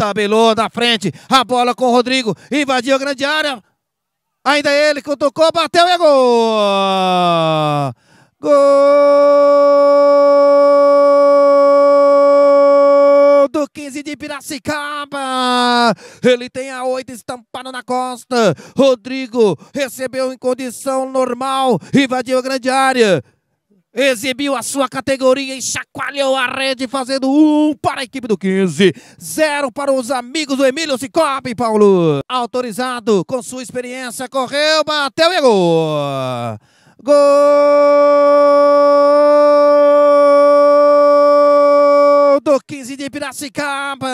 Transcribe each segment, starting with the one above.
Tabelou na frente. A bola com o Rodrigo. Invadiu a grande área. Ainda ele que tocou, bateu e é gol! Gol do 15 de Piracicaba! Ele tem a 8 estampada na costa. Rodrigo recebeu em condição normal, invadiu a grande área. Exibiu a sua categoria e chacoalhou a rede, fazendo um para a equipe do 15, zero para os amigos do Emílio Cicobi, Paulo. Autorizado, com sua experiência, correu, bateu e é gol. Gol! 15 de Piracicaba.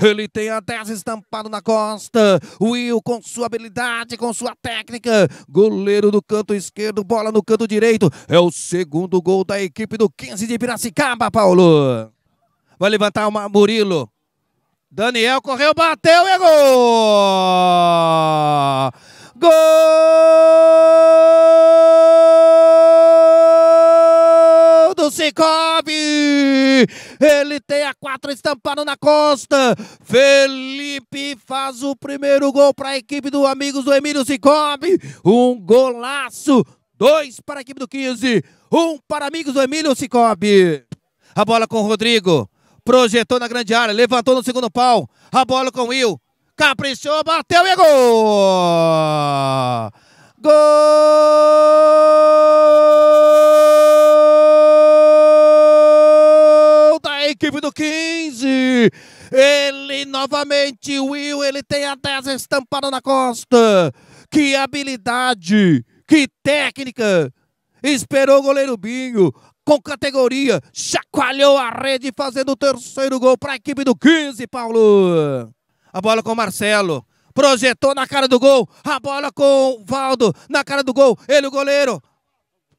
Ele tem a 10 estampado na costa. Will com sua habilidade, com sua técnica. Goleiro do canto esquerdo, bola no canto direito. É o segundo gol da equipe do 15 de Piracicaba, Paulo. Vai levantar o Murilo. Daniel correu, bateu e é gol! Gol! Cicobi! Ele tem a 4 estampado na costa. Felipe faz o primeiro gol para a equipe do Amigos do Emílio Cicobi. Um golaço. Dois para a equipe do 15. Um para Amigos do Emílio Cicobi. A bola com o Rodrigo. Projetou na grande área. Levantou no segundo pau. A bola com o Will. Caprichou, bateu e é gol! Gol! Ele novamente, Will, ele tem a 10 estampada na costa. Que habilidade, que técnica. Esperou o goleiro Binho com categoria, chacoalhou a rede fazendo o terceiro gol para a equipe do 15, Paulo. A bola com o Marcelo projetou na cara do gol, a bola com o Valdo, na cara do gol, ele o goleiro,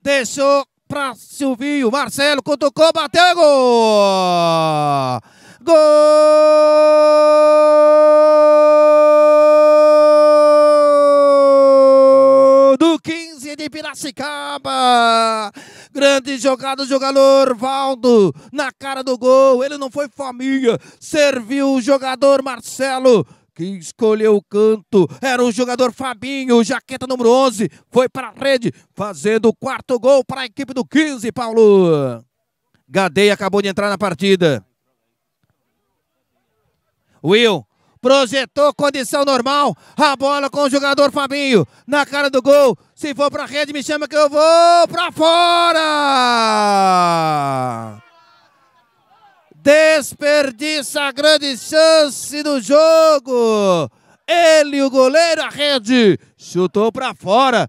deixou para Silvinho, Marcelo, cutucou, bateu, é gol! Gol do 15 de Piracicaba. Grande jogada do jogador Valdo na cara do gol. Ele não foi família. Serviu o jogador Marcelo que escolheu o canto era o jogador Fabinho, jaqueta número 11, foi para a rede, fazendo o quarto gol para a equipe do 15, Paulo. Gadei acabou de entrar na partida. Will. Projetou condição normal. A bola com o jogador Fabinho. Na cara do gol. Se for pra rede, me chama que eu vou pra fora. Desperdiça a grande chance do jogo. Ele, o goleiro, a rede. Chutou pra fora.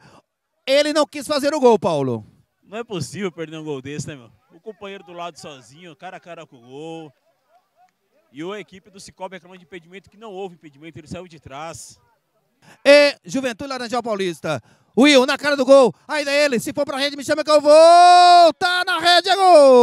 Ele não quis fazer o gol, Paulo. Não é possível perder um gol desse, né, meu? O companheiro do lado sozinho, cara a cara com o gol. E a equipe do Cicobi reclamando de impedimento, que não houve impedimento, ele saiu de trás. E Juventude Laranjal Paulista. Will na cara do gol. Aí daí ele. Se for pra rede, me chama que eu vou. Tá na rede, é gol!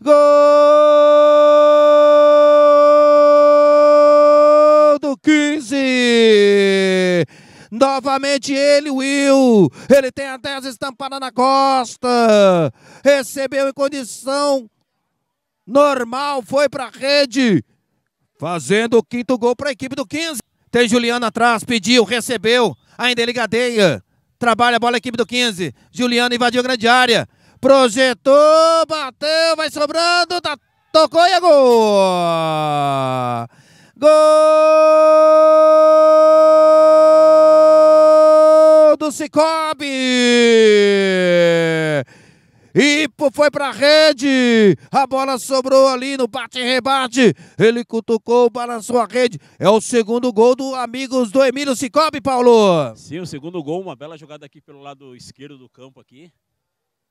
Gol do 15! Novamente ele, Will. Ele tem a 10 estampada na costa. Recebeu em condição normal, foi para rede, fazendo o quinto gol para a equipe do 15. Tem Juliano atrás, pediu, recebeu, ainda ele gadeia, trabalha a bola a equipe do 15. Juliano invadiu a grande área, projetou, bateu, vai sobrando, tá, tocou e é gol! Gol do Cicobi! e foi para rede. A bola sobrou ali no bate-rebate. Ele cutucou, balançou a rede. É o segundo gol do Amigos do Emílio Cicobi, Paulo. Sim, o segundo gol, uma bela jogada aqui pelo lado esquerdo do campo aqui.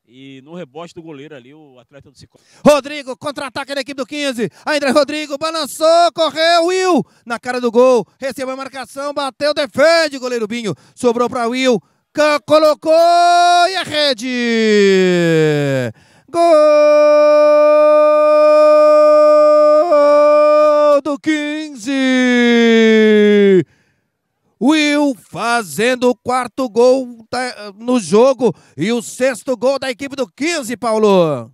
E no rebote do goleiro ali, o atleta do Cicobi. Rodrigo, contra-ataque da equipe do 15. Ainda Rodrigo, balançou, correu, Will. Na cara do gol, recebeu a marcação, bateu, defende, goleiro Binho. Sobrou para Will, colocou e a rede. Gol do 15! Will fazendo o quarto gol tá, no jogo e o sexto gol da equipe do 15, Paulo.